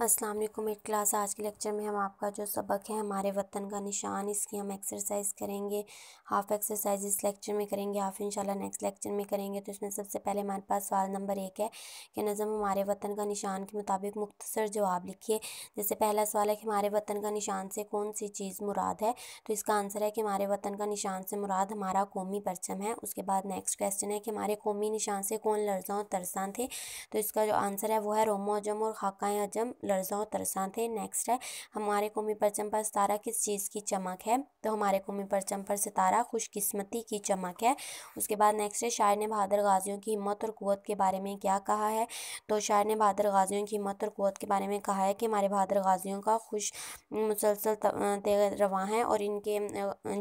السلام علیکم eight class آج کے لیکچر میں ہم آپ کا جو سبق ہے ہمارے وطن کا نشان اس کی ہم ایکسرسائز کریں گے ہاف ایکسرسائز اس لیکچر میں کریں گے ہاف انشاءاللہ نیکس نیکسٹ لیکچر میں کریں گے تو اس میں سب سے پہلے ہمارے پاس سوال نمبر ایک ہے کہ نظم ہمارے وطن کا نشان کے مطابق مختصر جواب لکھیے جیسے پہلا سوال ہے کہ ہمارے وطن کا نشان سے کون سی چیز مراد ہے تو اس کا آنسر ہے کہ ہمارے وطن کا نشان سے مراد ہمارا قومی پرچم ہے اس کے بعد نیکسٹ کویشچن ہے کہ ہمارے قومی نشان سے کون لرزاں اور طرساں تھے تو اس کا جو آنسر ہے وہ ہے رومو وجم اور خاکہ اجم لرزاں و ترساں تھے نیکسٹ ہے ہمارے قومی پرچم پر ستارہ کس چیز کی چمک ہے تو ہمارے قومی پرچم پر ستارہ خوش قسمتی کی چمک ہے اس کے بعد نیکسٹ ہے شاعر نے بہادر غازیوں کی ہمت اور قوت کے بارے میں کیا کہا ہے تو شاعر نے بہادر غازیوں کی ہمت اور قوت کے بارے میں کہا ہے کہ ہمارے بہادر غازیوں کا خوش مسلسل تیغ رواں ہیں اور ان کے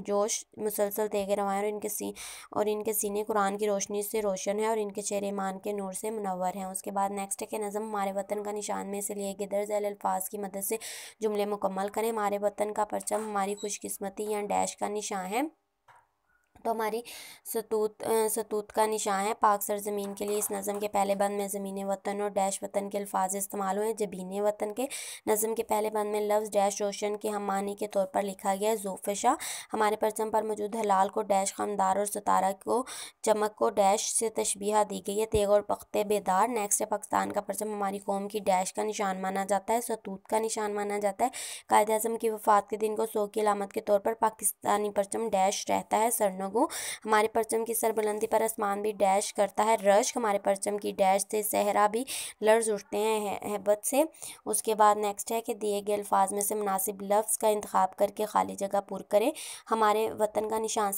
جوش مسلسل تیغ رواں ہیں اور ان کے سی اور ان کے سینے قرآن کی روشنی سے روشن ہے اور ان کے چہرے ایمان کے نور سے منور ہیں اس کے بعد نیکسٹ ہے کہ نظم ہمارے وطن کا نشان میں سے لیے گئے در ذیل الفاظ کی مدد سے جملے مکمل کریں ہمارے وطن کا پرچم ہماری خوش قسمتی یا ڈیش کا نشان ہے تو ہماری ستوت ستوت کا نشان ہے پاک سر زمین کے لیے اس نظم کے پہلے بند میں زمین وطن اور ڈیش وطن کے الفاظ استعمال ہوئے ہیں وطن کے نظم کے پہلے بند میں لفظ ڈیش روشن کے ہم معنی کے طور پر لکھا گیا ہے شاہ ہمارے پرچم پر موجود حلال کو ڈیش خاندار اور ستارہ کو چمک کو ڈیش سے تشبیہ دی گئی ہے تیغ اور پختے بیدار نیکسٹ ہے پاکستان کا پرچم ہماری قوم کی ڈیش کا نشان مانا جاتا ہے ستوت کا نشان مانا جاتا ہے قائد اعظم کی وفات کے دن کو سو کی علامت کے طور پر پاکستانی پرچم ڈیش رہتا ہے سرنوں ہو ہمارے پرچم کی سربلندی پر آسمان بھی ڈیش کرتا ہے رشک ہمارے پرچم کی ڈیش سے سے سے بھی لرز اٹھتے ہیں اس کے بعد نیکسٹ ہے کہ گئے الفاظ میں مناسب لفظ کا انتخاب کر کے خالی جگہ پر کریں ہمارے وطن کا نشان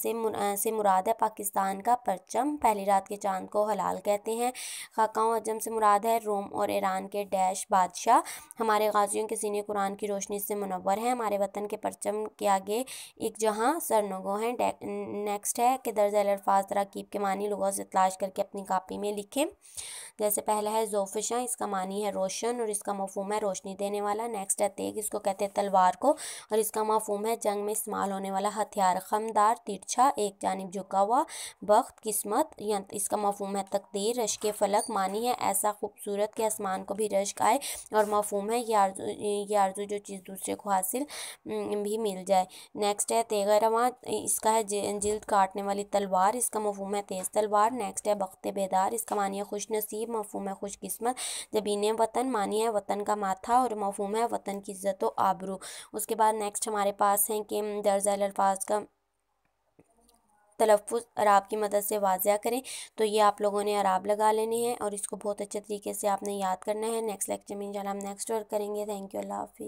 سے مراد ہے پاکستان کا پرچم پہلی رات کے چاند کو حلال کہتے ہیں خاکاؤں اجم سے مراد ہے روم اور ایران کے ڈیش بادشاہ ہمارے غازیوں کے سینے قرآن کی روشنی سے منور ہیں ہمارے وطن کے پرچم کے آگے ایک جہاں سرنگو ہیں نیکسٹ ٹیکسٹ ہے کہ درجہ الفاظ تراکیب کے معنی لوگوں سے تلاش کر کے اپنی کاپی میں لکھیں جیسے پہلا ہے ظوفشاں اس کا معنی ہے روشن اور اس کا مفہوم ہے روشنی دینے والا نیکسٹ ہے تیگ اس کو کہتے ہیں تلوار کو اور اس کا مفہوم ہے جنگ میں استعمال ہونے والا ہتھیار خمدار ترچھا ایک جانب جھکا ہوا بخت قسمت یا اس کا مفہوم ہے تقدیر رشک فلک معنی ہے ایسا خوبصورت کے آسمان کو بھی رشک آئے اور مفہوم ہے یہ آرزو جو چیز دوسرے کو حاصل بھی مل جائے نیکسٹ ہے تیغ رواں اس کا ہے جلد کاٹنے والی تلوار اس کا مفہوم ہے تیز تلوار نیکسٹ ہے بخت بیدار اس کا معنی ہے خوش نصیب مفہوم ہے خوش قسمت زبین معنی ہے وطن کا ماتھا اور مفہوم ہے وطن کی عزت و آبرو اس کے بعد نیکسٹ ہمارے پاس ہیں کہ درزہ الفاظ کا تلفظ عراب کی مدد سے واضح کریں تو یہ آپ لوگوں نے عراب لگا لینے ہیں اور اس کو بہت اچھے طریقے سے آپ نے یاد کرنا ہے نیکسٹ لیکچر میں انشاءاللہ ہم نیکسٹ اور کریں گے تھینک یو اللہ حافظ